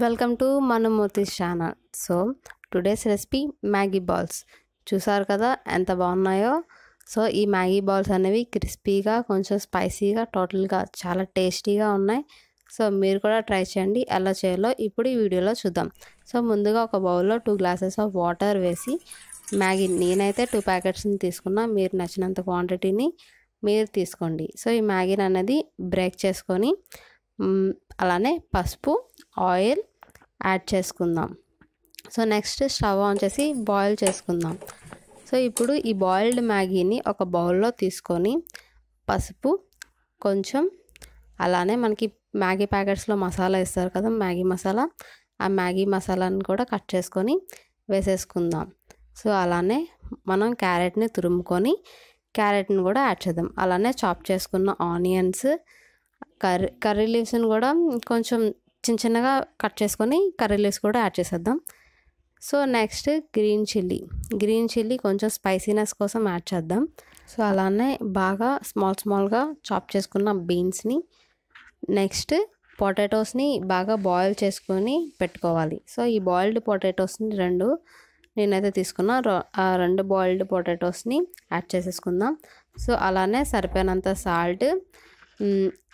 Welcome to మన Moti's channel so today's recipe Maggi balls చూసారు కదా ఎంత బాగున్నాయో సో ఈ మ్యాగీ బాల్స్ అనేవి క్రిస్పీగా కొంచెం స్పైసీగా టోటల్గా చాలా టేస్టీగా ఉన్నాయి సో మీరు కూడా ట్రై చేయండి ఎలా చేయాలో ఇప్పుడు ఈ వీడియోలో చూద్దాం సో ముందుగా ఒక బౌల్లో టూ గ్లాసెస్ ఆఫ్ వాటర్ వేసి మ్యాగీ నేనైతే టూ ప్యాకెట్స్ని తీసుకున్నా మీరు నచ్చినంత క్వాంటిటీని మీరు తీసుకోండి సో ఈ మ్యాగీని అనేది బ్రేక్ చేసుకొని అలానే పసుపు ఆయిల్ యాడ్ చేసుకుందాం సో నెక్స్ట్ స్టవ్ ఆన్ చేసి బాయిల్ చేసుకుందాం సో ఇప్పుడు ఈ బాయిల్డ్ మ్యాగీని ఒక బౌల్లో తీసుకొని పసుపు కొంచెం అలానే మనకి మ్యాగీ ప్యాకెట్స్లో మసాలా ఇస్తారు కదా మ్యాగీ మసాలా ఆ మ్యాగీ మసాలాను కూడా కట్ చేసుకొని వేసేసుకుందాం సో అలానే మనం క్యారెట్ని తురుముకొని క్యారెట్ని కూడా యాడ్ చేద్దాం అలానే చాప్ చేసుకున్న ఆనియన్స్ కర్రీ కర్రీ లీవ్స్ని కూడా కొంచెం చిన్న చిన్నగా కట్ చేసుకొని కర్రీ లీవ్స్ కూడా యాడ్ చేసేద్దాం so next green chilli green chilli కొంచెం స్పైసీనెస్ కోసం యాడ్ చేద్దాం సో అలానే బాగా స్మాల్ స్మాల్గా చాప్ చేసుకున్న బీన్స్ని నెక్స్ట్ పొటాటోస్ని బాగా బాయిల్ చేసుకొని పెట్టుకోవాలి సో ఈ బాయిల్డ్ పొటాటోస్ని రెండు నేనైతే తీసుకున్న ఆ రెండు బాయిల్డ్ పొటాటోస్ని యాడ్ చేసేసుకుందాం సో అలానే సరిపోయినంత salt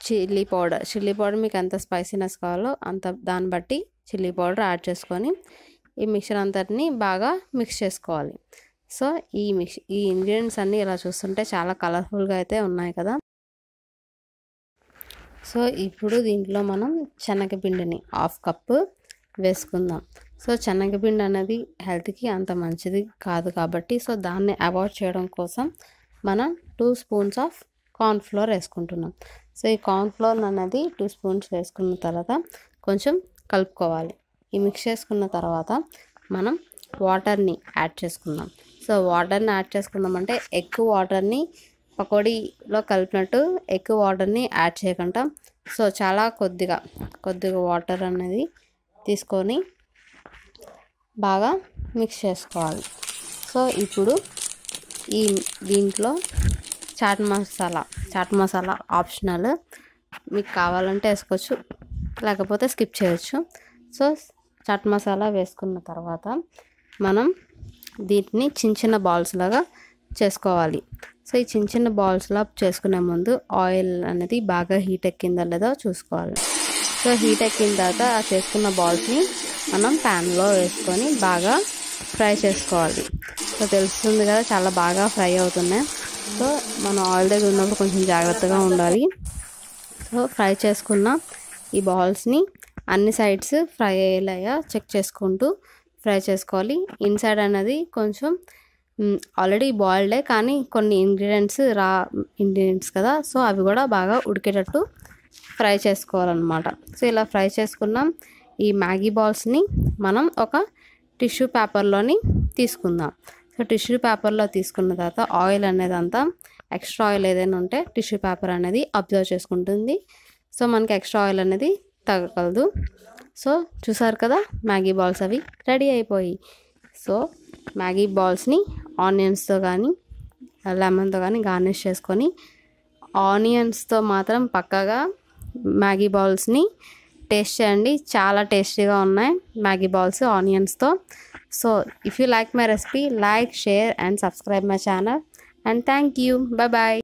chilli powder chilli powder మీకు ఎంత స్పైసీనెస్ కావాలో అంత దాన్ని బట్టి చిల్లీ పౌడర్ యాడ్ చేసుకొని ఈ మిక్చర్ అంతటిని బాగా మిక్స్ చేసుకోవాలి సో ఈ మిక్స్ ఈ ఇంగ్రీడియంట్స్ అన్నీ ఇలా చూస్తుంటే చాలా కలర్ఫుల్గా అయితే ఉన్నాయి కదా సో ఇప్పుడు దీంట్లో మనం శనగపిండిని హాఫ్ కప్పు వేసుకుందాం సో శనగపిండి అనేది హెల్త్కి అంత మంచిది కాదు కాబట్టి సో దాన్ని అవాయిడ్ చేయడం కోసం మనం టూ స్పూన్స్ ఆఫ్ కార్న్ఫ్లోర్ వేసుకుంటున్నాం సో ఈ కార్న్ఫ్లోర్ అనేది టూ స్పూన్స్ వేసుకున్న తర్వాత కొంచెం కలుపుకోవాలి ఈ మిక్స్ చేసుకున్న తర్వాత మనం వాటర్ని యాడ్ చేసుకుందాం సో వాటర్ని యాడ్ చేసుకుందామంటే ఎక్కువ వాటర్ని పకోడీలో కలిపినట్టు ఎక్కువ వాటర్ని యాడ్ చేయకుండా సో చాలా కొద్దిగా కొద్దిగా వాటర్ అనేది తీసుకొని బాగా మిక్స్ చేసుకోవాలి సో ఇప్పుడు ఈ దీంట్లో చాట్ మసాలా చాట్ మసాలా ఆప్షనల్ మీకు కావాలంటే వేసుకోవచ్చు లేకపోతే స్కిప్ చేయొచ్చు సో చాట్ మసాలా వేసుకున్న తర్వాత మనం దీన్ని చిన్న చిన్న బాల్స్ లాగా చేసుకోవాలి సో ఈ చిన్న చిన్న బాల్స్లా చేసుకునే ముందు ఆయిల్ అనేది బాగా హీట్ ఎక్కిందా లేదో చూసుకోవాలి సో హీట్ ఎక్కిన తర్వాత ఆ చేసుకున్న బాల్స్ని మనం ప్యాన్లో వేసుకొని బాగా ఫ్రై చేసుకోవాలి సో తెలుస్తుంది కదా చాలా బాగా ఫ్రై అవుతున్నాయి సో మనం ఆయిల్ దగ్గర ఉన్నప్పుడు కొంచెం జాగ్రత్తగా ఉండాలి సో ఫ్రై చేసుకున్న ఈ బాల్స్ని అన్ని సైడ్స్ ఫ్రై అయ్యేలా చెక్ చేసుకుంటూ ఫ్రై చేసుకోవాలి ఇన్సైడ్ అనేది కొంచెం ఆల్రెడీ బాయిల్డే కానీ కొన్ని ఇంగ్రీడియంట్స్ రా ఇంగ్రీడియంట్స్ కదా సో అవి కూడా బాగా ఉడికేటట్టు ఫ్రై చేసుకోవాలన్నమాట సో ఇలా ఫ్రై చేసుకున్నాం ఈ మ్యాగీ బాల్స్ని మనం ఒక టిష్యూ పేపర్లోని తీసుకుందాం సో టిష్యూ పేపర్లో తీసుకున్న తర్వాత ఆయిల్ అనేది అంతా ఎక్స్ట్రా ఆయిల్ ఏదైనా ఉంటే టిష్యూ పేపర్ అనేది అబ్జర్వ్ చేసుకుంటుంది సో మనకి ఎక్స్ట్రా ఆయిల్ అనేది తగ్గకలదు సో చూసారు కదా మ్యాగీ బాల్స్ అవి రెడీ అయిపోయి సో మ్యాగీ బాల్స్ని ఆనియన్స్తో కానీ లెమన్తో కానీ గార్నిష్ చేసుకొని ఆనియన్స్తో మాత్రం పక్కగా మ్యాగీ బాల్స్ని టేస్ట్ చేయండి చాలా టేస్టీగా ఉన్నాయి మ్యాగీ బాల్స్ ఆనియన్స్తో So if you like my recipe, like, share and subscribe my channel. And thank you. Bye-bye.